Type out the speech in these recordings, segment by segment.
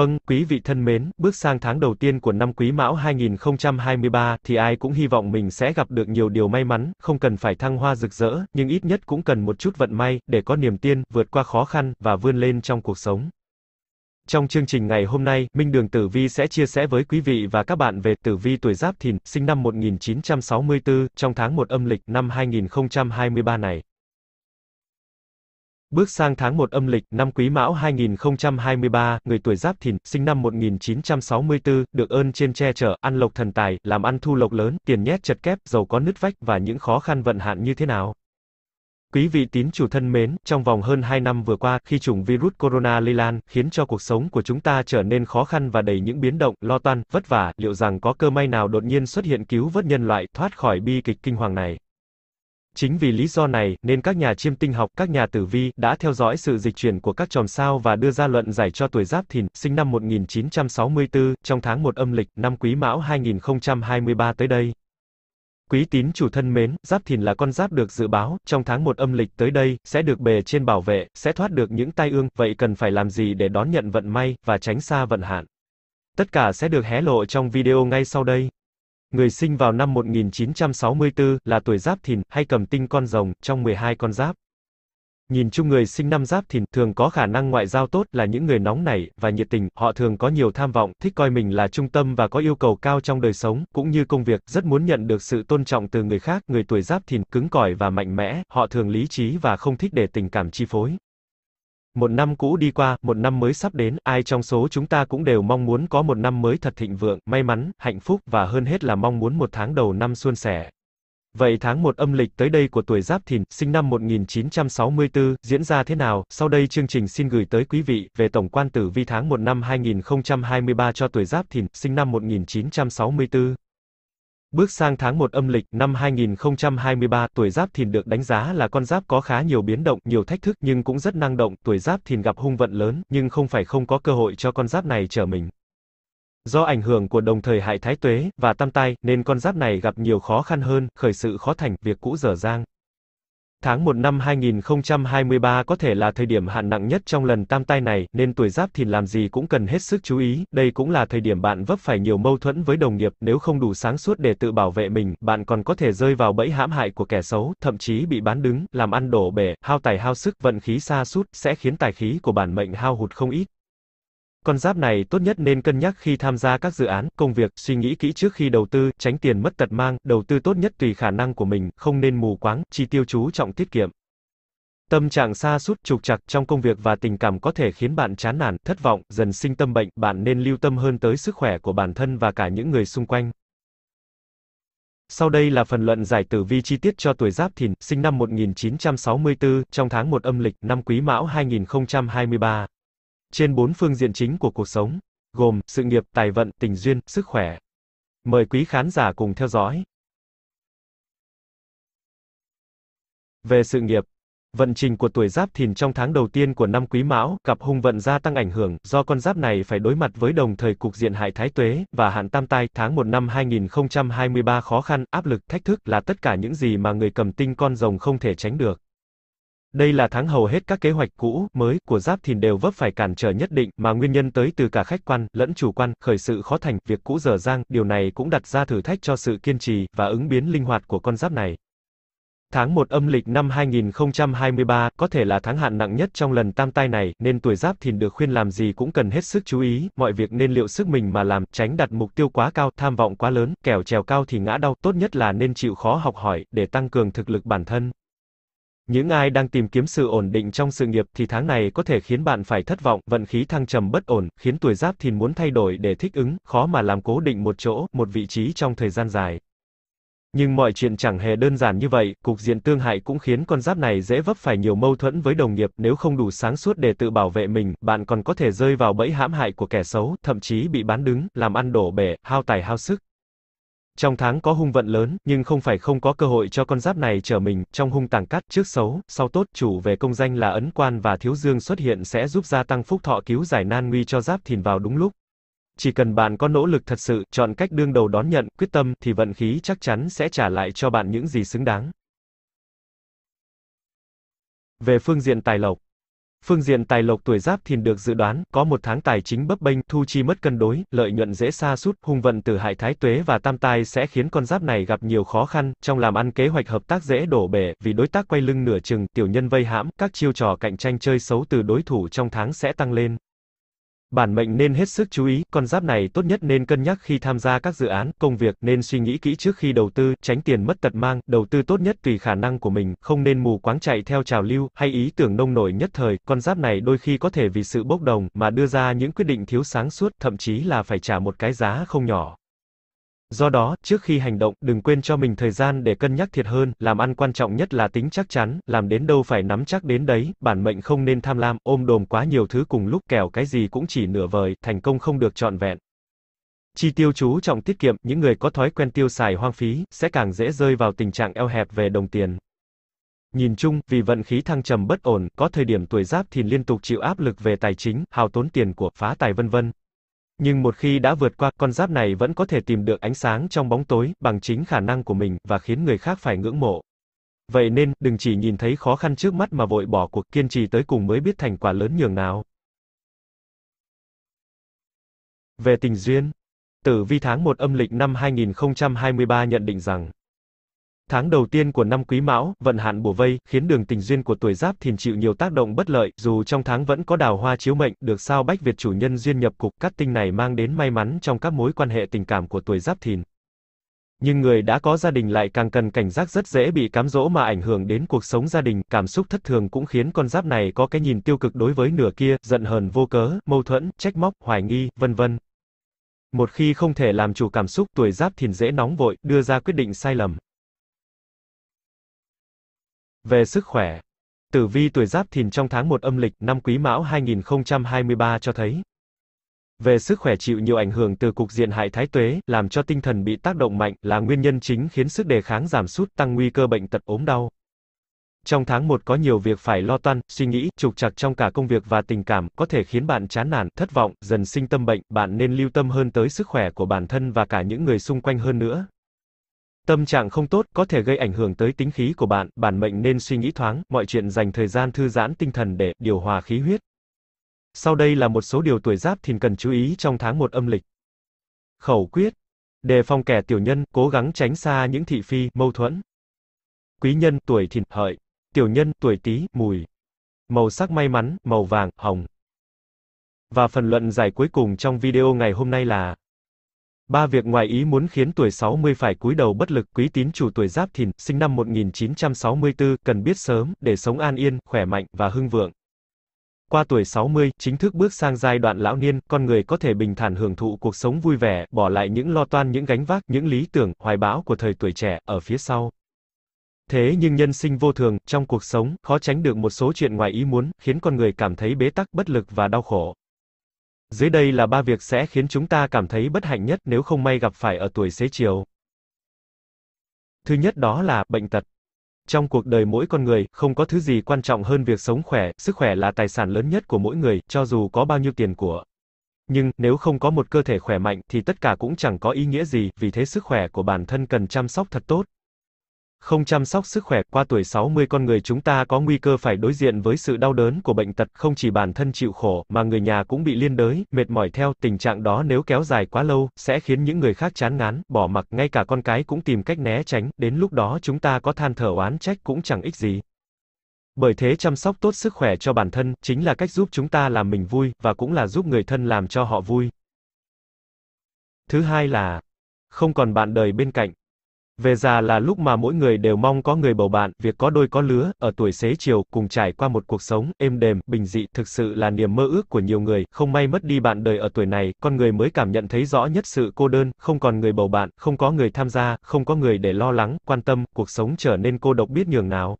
Vâng, quý vị thân mến, bước sang tháng đầu tiên của năm Quý Mão 2023 thì ai cũng hy vọng mình sẽ gặp được nhiều điều may mắn, không cần phải thăng hoa rực rỡ, nhưng ít nhất cũng cần một chút vận may để có niềm tin, vượt qua khó khăn và vươn lên trong cuộc sống. Trong chương trình ngày hôm nay, Minh Đường Tử Vi sẽ chia sẻ với quý vị và các bạn về Tử Vi tuổi Giáp Thìn, sinh năm 1964, trong tháng 1 âm lịch năm 2023 này. Bước sang tháng 1 âm lịch, năm Quý Mão 2023, người tuổi Giáp Thìn, sinh năm 1964, được ơn trên che chở, ăn lộc thần tài, làm ăn thu lộc lớn, tiền nhét chật kép, giàu có nứt vách và những khó khăn vận hạn như thế nào? Quý vị tín chủ thân mến, trong vòng hơn 2 năm vừa qua, khi chủng virus corona lây lan, khiến cho cuộc sống của chúng ta trở nên khó khăn và đầy những biến động, lo toan, vất vả, liệu rằng có cơ may nào đột nhiên xuất hiện cứu vớt nhân loại thoát khỏi bi kịch kinh hoàng này? Chính vì lý do này, nên các nhà chiêm tinh học, các nhà tử vi, đã theo dõi sự dịch chuyển của các chòm sao và đưa ra luận giải cho tuổi Giáp Thìn, sinh năm 1964, trong tháng 1 âm lịch, năm Quý Mão 2023 tới đây. Quý tín chủ thân mến, Giáp Thìn là con giáp được dự báo, trong tháng 1 âm lịch tới đây, sẽ được bề trên bảo vệ, sẽ thoát được những tai ương, vậy cần phải làm gì để đón nhận vận may, và tránh xa vận hạn. Tất cả sẽ được hé lộ trong video ngay sau đây. Người sinh vào năm 1964 là tuổi giáp thìn hay cầm tinh con rồng trong 12 con giáp. Nhìn chung người sinh năm giáp thìn thường có khả năng ngoại giao tốt là những người nóng nảy và nhiệt tình, họ thường có nhiều tham vọng, thích coi mình là trung tâm và có yêu cầu cao trong đời sống cũng như công việc, rất muốn nhận được sự tôn trọng từ người khác. Người tuổi giáp thìn cứng cỏi và mạnh mẽ, họ thường lý trí và không thích để tình cảm chi phối. Một năm cũ đi qua, một năm mới sắp đến, ai trong số chúng ta cũng đều mong muốn có một năm mới thật thịnh vượng, may mắn, hạnh phúc và hơn hết là mong muốn một tháng đầu năm xuân sẻ. Vậy tháng 1 âm lịch tới đây của tuổi Giáp Thìn, sinh năm 1964, diễn ra thế nào? Sau đây chương trình xin gửi tới quý vị về tổng quan tử vi tháng 1 năm 2023 cho tuổi Giáp Thìn, sinh năm 1964. Bước sang tháng 1 âm lịch năm 2023, tuổi Giáp Thìn được đánh giá là con giáp có khá nhiều biến động, nhiều thách thức nhưng cũng rất năng động, tuổi Giáp Thìn gặp hung vận lớn, nhưng không phải không có cơ hội cho con giáp này trở mình. Do ảnh hưởng của đồng thời hại thái tuế và tam tai nên con giáp này gặp nhiều khó khăn hơn, khởi sự khó thành, việc cũ dở dang. Tháng 1 năm 2023 có thể là thời điểm hạn nặng nhất trong lần tam tai này, nên tuổi giáp thìn làm gì cũng cần hết sức chú ý, đây cũng là thời điểm bạn vấp phải nhiều mâu thuẫn với đồng nghiệp, nếu không đủ sáng suốt để tự bảo vệ mình, bạn còn có thể rơi vào bẫy hãm hại của kẻ xấu, thậm chí bị bán đứng, làm ăn đổ bể, hao tài hao sức, vận khí xa sút sẽ khiến tài khí của bản mệnh hao hụt không ít. Con giáp này tốt nhất nên cân nhắc khi tham gia các dự án, công việc, suy nghĩ kỹ trước khi đầu tư, tránh tiền mất tật mang, đầu tư tốt nhất tùy khả năng của mình, không nên mù quáng, chi tiêu chú trọng tiết kiệm. Tâm trạng xa sút trục trặc trong công việc và tình cảm có thể khiến bạn chán nản, thất vọng, dần sinh tâm bệnh, bạn nên lưu tâm hơn tới sức khỏe của bản thân và cả những người xung quanh. Sau đây là phần luận giải tử vi chi tiết cho tuổi Giáp Thìn, sinh năm 1964, trong tháng 1 âm lịch, năm Quý Mão 2023 trên bốn phương diện chính của cuộc sống, gồm sự nghiệp, tài vận, tình duyên, sức khỏe. Mời quý khán giả cùng theo dõi. Về sự nghiệp, vận trình của tuổi Giáp Thìn trong tháng đầu tiên của năm Quý Mão, cặp hung vận gia tăng ảnh hưởng do con giáp này phải đối mặt với đồng thời cục diện hại thái tuế và hạn tam tai, tháng 1 năm 2023 khó khăn, áp lực, thách thức là tất cả những gì mà người cầm tinh con rồng không thể tránh được. Đây là tháng hầu hết các kế hoạch cũ, mới của Giáp Thìn đều vấp phải cản trở nhất định, mà nguyên nhân tới từ cả khách quan lẫn chủ quan, khởi sự khó thành, việc cũ dở dang, điều này cũng đặt ra thử thách cho sự kiên trì và ứng biến linh hoạt của con giáp này. Tháng 1 âm lịch năm 2023 có thể là tháng hạn nặng nhất trong lần tam tai này, nên tuổi Giáp Thìn được khuyên làm gì cũng cần hết sức chú ý, mọi việc nên liệu sức mình mà làm, tránh đặt mục tiêu quá cao, tham vọng quá lớn, kẻo trèo cao thì ngã đau, tốt nhất là nên chịu khó học hỏi để tăng cường thực lực bản thân. Những ai đang tìm kiếm sự ổn định trong sự nghiệp thì tháng này có thể khiến bạn phải thất vọng, vận khí thăng trầm bất ổn, khiến tuổi giáp thìn muốn thay đổi để thích ứng, khó mà làm cố định một chỗ, một vị trí trong thời gian dài. Nhưng mọi chuyện chẳng hề đơn giản như vậy, cục diện tương hại cũng khiến con giáp này dễ vấp phải nhiều mâu thuẫn với đồng nghiệp, nếu không đủ sáng suốt để tự bảo vệ mình, bạn còn có thể rơi vào bẫy hãm hại của kẻ xấu, thậm chí bị bán đứng, làm ăn đổ bể, hao tài hao sức. Trong tháng có hung vận lớn, nhưng không phải không có cơ hội cho con giáp này trở mình, trong hung tàng cắt, trước xấu, sau tốt, chủ về công danh là ấn quan và thiếu dương xuất hiện sẽ giúp gia tăng phúc thọ cứu giải nan nguy cho giáp thìn vào đúng lúc. Chỉ cần bạn có nỗ lực thật sự, chọn cách đương đầu đón nhận, quyết tâm, thì vận khí chắc chắn sẽ trả lại cho bạn những gì xứng đáng. Về phương diện tài lộc, Phương diện tài lộc tuổi Giáp Thìn được dự đoán có một tháng tài chính bấp bênh, thu chi mất cân đối, lợi nhuận dễ xa sút, hung vận từ hại thái tuế và tam tai sẽ khiến con giáp này gặp nhiều khó khăn trong làm ăn kế hoạch hợp tác dễ đổ bể vì đối tác quay lưng nửa chừng, tiểu nhân vây hãm, các chiêu trò cạnh tranh chơi xấu từ đối thủ trong tháng sẽ tăng lên. Bản mệnh nên hết sức chú ý, con giáp này tốt nhất nên cân nhắc khi tham gia các dự án, công việc, nên suy nghĩ kỹ trước khi đầu tư, tránh tiền mất tật mang, đầu tư tốt nhất tùy khả năng của mình, không nên mù quáng chạy theo trào lưu, hay ý tưởng nông nổi nhất thời, con giáp này đôi khi có thể vì sự bốc đồng, mà đưa ra những quyết định thiếu sáng suốt, thậm chí là phải trả một cái giá không nhỏ. Do đó, trước khi hành động, đừng quên cho mình thời gian để cân nhắc thiệt hơn, làm ăn quan trọng nhất là tính chắc chắn, làm đến đâu phải nắm chắc đến đấy, bản mệnh không nên tham lam, ôm đồm quá nhiều thứ cùng lúc kẻo cái gì cũng chỉ nửa vời, thành công không được trọn vẹn. Chi tiêu chú trọng tiết kiệm, những người có thói quen tiêu xài hoang phí, sẽ càng dễ rơi vào tình trạng eo hẹp về đồng tiền. Nhìn chung, vì vận khí thăng trầm bất ổn, có thời điểm tuổi giáp thì liên tục chịu áp lực về tài chính, hào tốn tiền của, phá tài vân vân, nhưng một khi đã vượt qua, con giáp này vẫn có thể tìm được ánh sáng trong bóng tối, bằng chính khả năng của mình, và khiến người khác phải ngưỡng mộ. Vậy nên, đừng chỉ nhìn thấy khó khăn trước mắt mà vội bỏ cuộc kiên trì tới cùng mới biết thành quả lớn nhường nào. Về tình duyên, tử vi tháng 1 âm lịch năm 2023 nhận định rằng, Tháng đầu tiên của năm Quý Mão, vận hạn bổ vây, khiến đường tình duyên của tuổi Giáp Thìn chịu nhiều tác động bất lợi, dù trong tháng vẫn có đào hoa chiếu mệnh, được sao Bách Việt chủ nhân duyên nhập cục, các tinh này mang đến may mắn trong các mối quan hệ tình cảm của tuổi Giáp Thìn. Nhưng người đã có gia đình lại càng cần cảnh giác rất dễ bị cám dỗ mà ảnh hưởng đến cuộc sống gia đình, cảm xúc thất thường cũng khiến con giáp này có cái nhìn tiêu cực đối với nửa kia, giận hờn vô cớ, mâu thuẫn, trách móc, hoài nghi, vân vân. Một khi không thể làm chủ cảm xúc, tuổi giáp thìn dễ nóng vội, đưa ra quyết định sai lầm. Về sức khỏe, tử vi tuổi Giáp Thìn trong tháng 1 âm lịch năm Quý Mão 2023 cho thấy về sức khỏe chịu nhiều ảnh hưởng từ cục diện hại thái tuế, làm cho tinh thần bị tác động mạnh là nguyên nhân chính khiến sức đề kháng giảm sút, tăng nguy cơ bệnh tật ốm đau. Trong tháng 1 có nhiều việc phải lo toan, suy nghĩ, trục trặc trong cả công việc và tình cảm, có thể khiến bạn chán nản, thất vọng, dần sinh tâm bệnh, bạn nên lưu tâm hơn tới sức khỏe của bản thân và cả những người xung quanh hơn nữa. Tâm trạng không tốt có thể gây ảnh hưởng tới tính khí của bạn, bản mệnh nên suy nghĩ thoáng, mọi chuyện dành thời gian thư giãn tinh thần để điều hòa khí huyết. Sau đây là một số điều tuổi Giáp Thìn cần chú ý trong tháng 1 âm lịch. Khẩu quyết: Đề phòng kẻ tiểu nhân, cố gắng tránh xa những thị phi, mâu thuẫn. Quý nhân tuổi Thìn, Hợi. Tiểu nhân tuổi Tý, Mùi. Màu sắc may mắn, màu vàng, hồng. Và phần luận giải cuối cùng trong video ngày hôm nay là Ba việc ngoài ý muốn khiến tuổi 60 phải cúi đầu bất lực, quý tín chủ tuổi Giáp Thìn, sinh năm 1964, cần biết sớm, để sống an yên, khỏe mạnh, và hưng vượng. Qua tuổi 60, chính thức bước sang giai đoạn lão niên, con người có thể bình thản hưởng thụ cuộc sống vui vẻ, bỏ lại những lo toan những gánh vác, những lý tưởng, hoài bão của thời tuổi trẻ, ở phía sau. Thế nhưng nhân sinh vô thường, trong cuộc sống, khó tránh được một số chuyện ngoài ý muốn, khiến con người cảm thấy bế tắc, bất lực và đau khổ. Dưới đây là ba việc sẽ khiến chúng ta cảm thấy bất hạnh nhất nếu không may gặp phải ở tuổi xế chiều. Thứ nhất đó là bệnh tật. Trong cuộc đời mỗi con người, không có thứ gì quan trọng hơn việc sống khỏe, sức khỏe là tài sản lớn nhất của mỗi người, cho dù có bao nhiêu tiền của. Nhưng nếu không có một cơ thể khỏe mạnh thì tất cả cũng chẳng có ý nghĩa gì, vì thế sức khỏe của bản thân cần chăm sóc thật tốt không chăm sóc sức khỏe qua tuổi 60 con người chúng ta có nguy cơ phải đối diện với sự đau đớn của bệnh tật, không chỉ bản thân chịu khổ mà người nhà cũng bị liên đới, mệt mỏi theo, tình trạng đó nếu kéo dài quá lâu sẽ khiến những người khác chán ngán, bỏ mặc, ngay cả con cái cũng tìm cách né tránh, đến lúc đó chúng ta có than thở oán trách cũng chẳng ích gì. Bởi thế chăm sóc tốt sức khỏe cho bản thân chính là cách giúp chúng ta làm mình vui và cũng là giúp người thân làm cho họ vui. Thứ hai là không còn bạn đời bên cạnh về già là lúc mà mỗi người đều mong có người bầu bạn, việc có đôi có lứa, ở tuổi xế chiều, cùng trải qua một cuộc sống, êm đềm, bình dị, thực sự là niềm mơ ước của nhiều người, không may mất đi bạn đời ở tuổi này, con người mới cảm nhận thấy rõ nhất sự cô đơn, không còn người bầu bạn, không có người tham gia, không có người để lo lắng, quan tâm, cuộc sống trở nên cô độc biết nhường nào.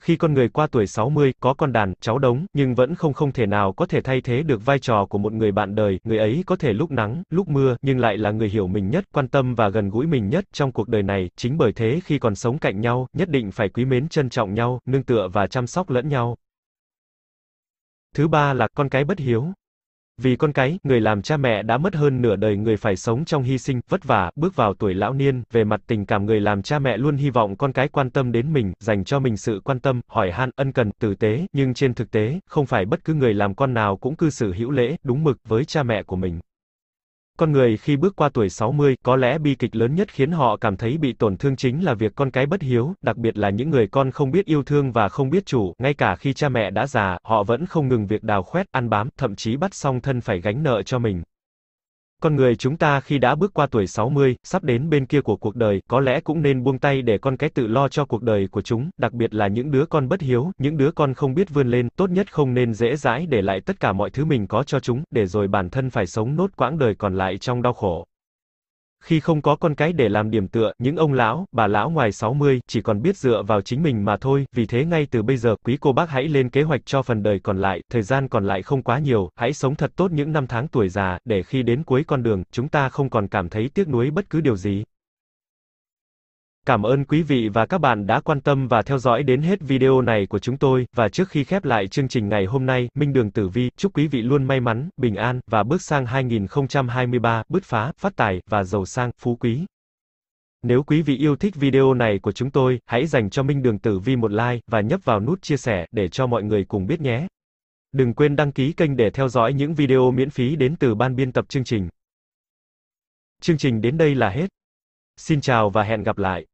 Khi con người qua tuổi 60, có con đàn, cháu đống, nhưng vẫn không không thể nào có thể thay thế được vai trò của một người bạn đời, người ấy có thể lúc nắng, lúc mưa, nhưng lại là người hiểu mình nhất, quan tâm và gần gũi mình nhất trong cuộc đời này, chính bởi thế khi còn sống cạnh nhau, nhất định phải quý mến trân trọng nhau, nương tựa và chăm sóc lẫn nhau. Thứ ba là con cái bất hiếu. Vì con cái, người làm cha mẹ đã mất hơn nửa đời người phải sống trong hy sinh, vất vả, bước vào tuổi lão niên, về mặt tình cảm người làm cha mẹ luôn hy vọng con cái quan tâm đến mình, dành cho mình sự quan tâm, hỏi han, ân cần, tử tế, nhưng trên thực tế, không phải bất cứ người làm con nào cũng cư xử hữu lễ, đúng mực với cha mẹ của mình. Con người khi bước qua tuổi 60, có lẽ bi kịch lớn nhất khiến họ cảm thấy bị tổn thương chính là việc con cái bất hiếu, đặc biệt là những người con không biết yêu thương và không biết chủ, ngay cả khi cha mẹ đã già, họ vẫn không ngừng việc đào khoét, ăn bám, thậm chí bắt song thân phải gánh nợ cho mình. Con người chúng ta khi đã bước qua tuổi 60, sắp đến bên kia của cuộc đời, có lẽ cũng nên buông tay để con cái tự lo cho cuộc đời của chúng, đặc biệt là những đứa con bất hiếu, những đứa con không biết vươn lên, tốt nhất không nên dễ dãi để lại tất cả mọi thứ mình có cho chúng, để rồi bản thân phải sống nốt quãng đời còn lại trong đau khổ. Khi không có con cái để làm điểm tựa, những ông lão, bà lão ngoài 60 chỉ còn biết dựa vào chính mình mà thôi, vì thế ngay từ bây giờ, quý cô bác hãy lên kế hoạch cho phần đời còn lại, thời gian còn lại không quá nhiều, hãy sống thật tốt những năm tháng tuổi già, để khi đến cuối con đường, chúng ta không còn cảm thấy tiếc nuối bất cứ điều gì. Cảm ơn quý vị và các bạn đã quan tâm và theo dõi đến hết video này của chúng tôi, và trước khi khép lại chương trình ngày hôm nay, Minh Đường Tử Vi, chúc quý vị luôn may mắn, bình an, và bước sang 2023, bứt phá, phát tài, và giàu sang, phú quý. Nếu quý vị yêu thích video này của chúng tôi, hãy dành cho Minh Đường Tử Vi một like, và nhấp vào nút chia sẻ, để cho mọi người cùng biết nhé. Đừng quên đăng ký kênh để theo dõi những video miễn phí đến từ ban biên tập chương trình. Chương trình đến đây là hết. Xin chào và hẹn gặp lại.